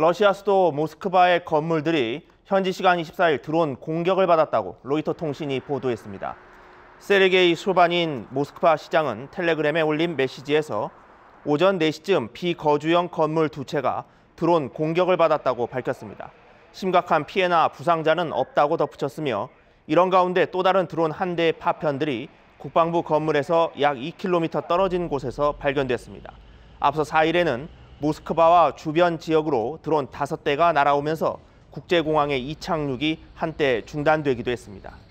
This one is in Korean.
러시아 수도 모스크바의 건물들이 현지 시간 24일 드론 공격을 받았다고 로이터 통신이 보도했습니다. 세르게이 소반인 모스크바 시장은 텔레그램에 올린 메시지에서 오전 4시쯤 비거주형 건물 두 채가 드론 공격을 받았다고 밝혔습니다. 심각한 피해나 부상자는 없다고 덧붙였으며 이런 가운데 또 다른 드론 한 대의 파편들이 국방부 건물에서 약 2km 떨어진 곳에서 발견됐습니다. 앞서 4일에는 모스크바와 주변 지역으로 드론 5대가 날아오면서 국제공항의 이착륙이 한때 중단되기도 했습니다.